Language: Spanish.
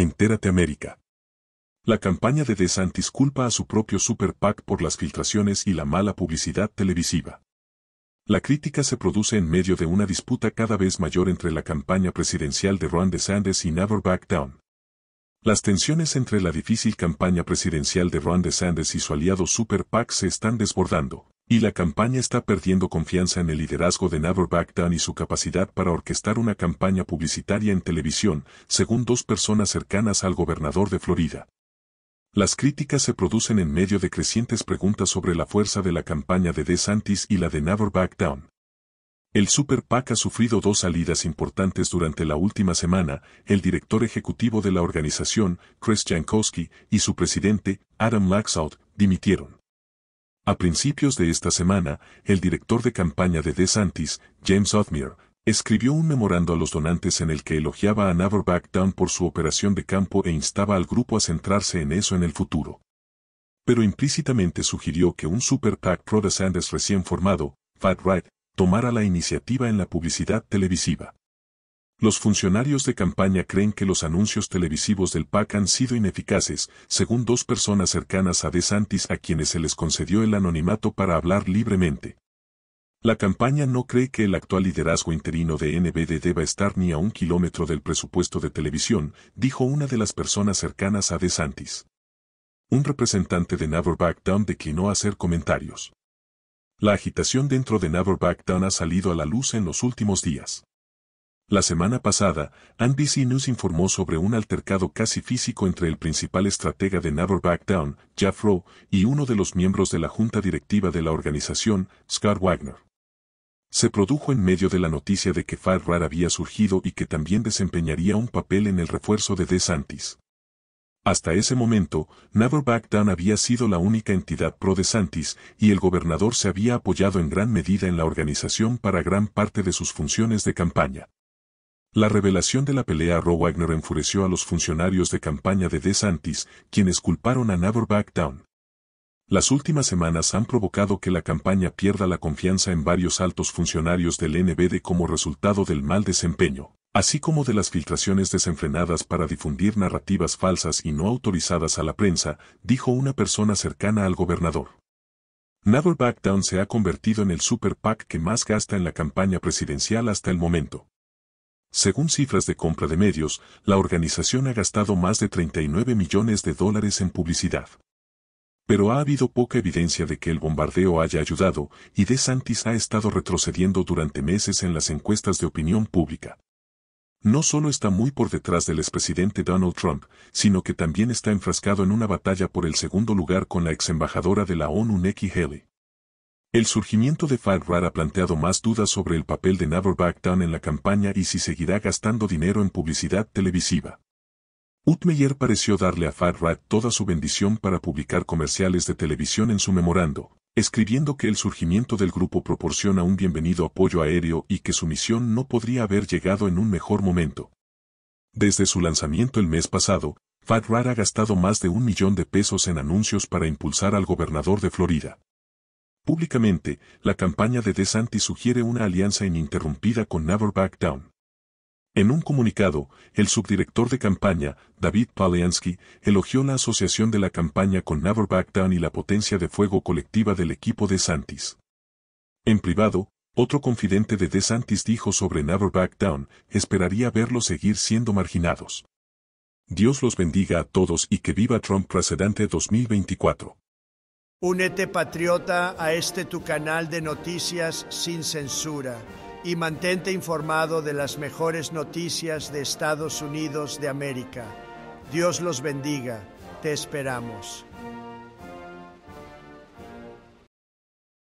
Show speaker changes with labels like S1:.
S1: Entérate América. La campaña de DeSantis culpa a su propio Super PAC por las filtraciones y la mala publicidad televisiva. La crítica se produce en medio de una disputa cada vez mayor entre la campaña presidencial de Ron DeSantis y Never Back Down. Las tensiones entre la difícil campaña presidencial de Ron DeSantis y su aliado Super PAC se están desbordando. Y la campaña está perdiendo confianza en el liderazgo de naver Backdown y su capacidad para orquestar una campaña publicitaria en televisión, según dos personas cercanas al gobernador de Florida. Las críticas se producen en medio de crecientes preguntas sobre la fuerza de la campaña de DeSantis y la de Never Back El Super PAC ha sufrido dos salidas importantes durante la última semana, el director ejecutivo de la organización, Chris Jankowski, y su presidente, Adam Laxalt, dimitieron. A principios de esta semana, el director de campaña de DeSantis, James Othmere, escribió un memorando a los donantes en el que elogiaba a Never Back Down por su operación de campo e instaba al grupo a centrarse en eso en el futuro. Pero implícitamente sugirió que un super PAC pro DeSantis recién formado, Fat Right, tomara la iniciativa en la publicidad televisiva. Los funcionarios de campaña creen que los anuncios televisivos del PAC han sido ineficaces, según dos personas cercanas a DeSantis a quienes se les concedió el anonimato para hablar libremente. La campaña no cree que el actual liderazgo interino de NBD deba estar ni a un kilómetro del presupuesto de televisión, dijo una de las personas cercanas a DeSantis. Un representante de Never Back Down declinó hacer comentarios. La agitación dentro de Never Back Down ha salido a la luz en los últimos días. La semana pasada, NBC News informó sobre un altercado casi físico entre el principal estratega de Never Back Down, Jeff y uno de los miembros de la junta directiva de la organización, Scott Wagner. Se produjo en medio de la noticia de que Farrar había surgido y que también desempeñaría un papel en el refuerzo de DeSantis. Hasta ese momento, Never Back Down había sido la única entidad pro DeSantis y el gobernador se había apoyado en gran medida en la organización para gran parte de sus funciones de campaña. La revelación de la pelea a Wagner enfureció a los funcionarios de campaña de DeSantis, quienes culparon a Never Back Down. Las últimas semanas han provocado que la campaña pierda la confianza en varios altos funcionarios del NBD como resultado del mal desempeño, así como de las filtraciones desenfrenadas para difundir narrativas falsas y no autorizadas a la prensa, dijo una persona cercana al gobernador. Never Back se ha convertido en el super PAC que más gasta en la campaña presidencial hasta el momento. Según cifras de compra de medios, la organización ha gastado más de 39 millones de dólares en publicidad. Pero ha habido poca evidencia de que el bombardeo haya ayudado, y DeSantis ha estado retrocediendo durante meses en las encuestas de opinión pública. No solo está muy por detrás del expresidente Donald Trump, sino que también está enfrascado en una batalla por el segundo lugar con la exembajadora de la ONU Nikki Haley. El surgimiento de Farrar ha planteado más dudas sobre el papel de Back Down en la campaña y si seguirá gastando dinero en publicidad televisiva. Utmeyer pareció darle a Farrar toda su bendición para publicar comerciales de televisión en su memorando, escribiendo que el surgimiento del grupo proporciona un bienvenido apoyo aéreo y que su misión no podría haber llegado en un mejor momento. Desde su lanzamiento el mes pasado, farrar ha gastado más de un millón de pesos en anuncios para impulsar al gobernador de Florida. Públicamente, la campaña de DeSantis sugiere una alianza ininterrumpida con Never Back Down. En un comunicado, el subdirector de campaña, David Paliansky, elogió la asociación de la campaña con Never Back Down y la potencia de fuego colectiva del equipo de Santis. En privado, otro confidente de DeSantis dijo sobre Never Back Down, esperaría verlos seguir siendo marginados. Dios los bendiga a todos y que viva Trump precedente 2024. Únete patriota a este tu canal de noticias sin censura y mantente informado de las mejores noticias de Estados Unidos de América. Dios los bendiga, te esperamos.